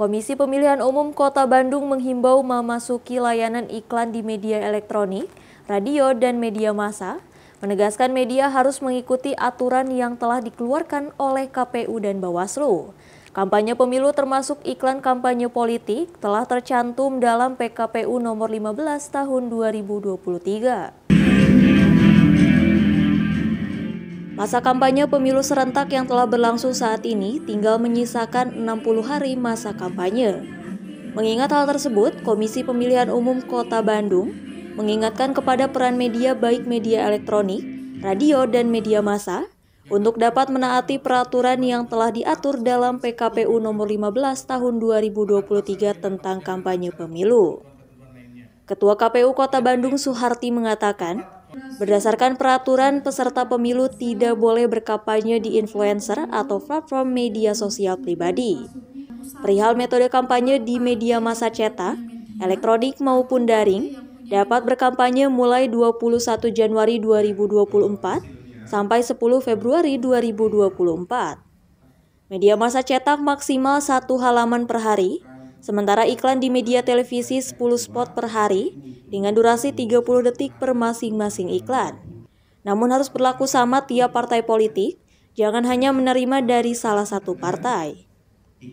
Komisi Pemilihan Umum Kota Bandung menghimbau memasuki layanan iklan di media elektronik, radio, dan media massa, menegaskan media harus mengikuti aturan yang telah dikeluarkan oleh KPU dan Bawaslu. Kampanye pemilu termasuk iklan kampanye politik telah tercantum dalam PKPU nomor 15 tahun 2023. Masa kampanye pemilu serentak yang telah berlangsung saat ini tinggal menyisakan 60 hari masa kampanye. Mengingat hal tersebut, Komisi Pemilihan Umum Kota Bandung mengingatkan kepada peran media baik media elektronik, radio, dan media massa untuk dapat menaati peraturan yang telah diatur dalam PKPU nomor 15 tahun 2023 tentang kampanye pemilu. Ketua KPU Kota Bandung Suharti mengatakan, Berdasarkan peraturan, peserta pemilu tidak boleh berkampanye di influencer atau platform media sosial pribadi. Perihal metode kampanye di media masa cetak, elektronik maupun daring, dapat berkampanye mulai 21 Januari 2024 sampai 10 Februari 2024. Media masa cetak maksimal satu halaman per hari, Sementara iklan di media televisi 10 spot per hari dengan durasi 30 detik per masing-masing iklan. Namun harus berlaku sama tiap partai politik, jangan hanya menerima dari salah satu partai.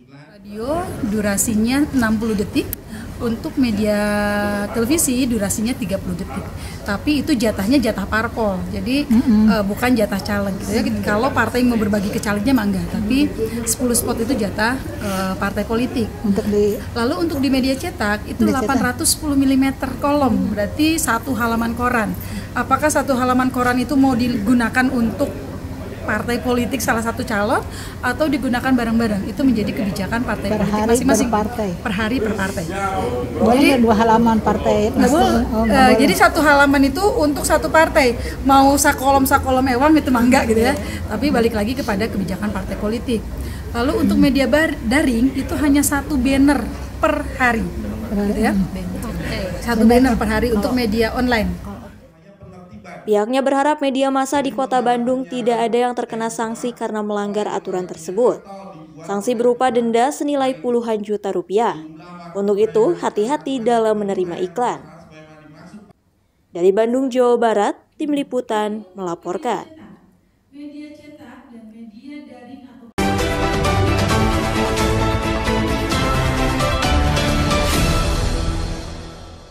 Radio durasinya 60 detik, untuk media televisi durasinya 30 detik. Tapi itu jatahnya jatah parpol. Jadi mm -hmm. uh, bukan jatah caleg gitu ya. Kalau partai mau berbagi ke calegnya mangga, tapi 10 spot itu jatah uh, partai politik. Untuk di Lalu untuk di media cetak itu media 810 mm kolom, berarti satu halaman koran. Apakah satu halaman koran itu mau digunakan untuk partai politik salah satu calon atau digunakan bareng-bareng. Itu menjadi kebijakan partai per politik masing-masing. Per Per hari per partai. Boleh jadi, dua halaman partai. Oh, uh, Jadi satu halaman itu untuk satu partai. Mau sakolom-sakolom ewang itu mangga gitu ya. Tapi balik lagi kepada kebijakan partai politik. Lalu hmm. untuk media bar daring itu hanya satu banner per hari. Per hari. Gitu ya. Hmm. Satu banner per hari untuk media online Pihaknya berharap media massa di kota Bandung tidak ada yang terkena sanksi karena melanggar aturan tersebut. Sanksi berupa denda senilai puluhan juta rupiah. Untuk itu, hati-hati dalam menerima iklan. Dari Bandung, Jawa Barat, Tim Liputan melaporkan.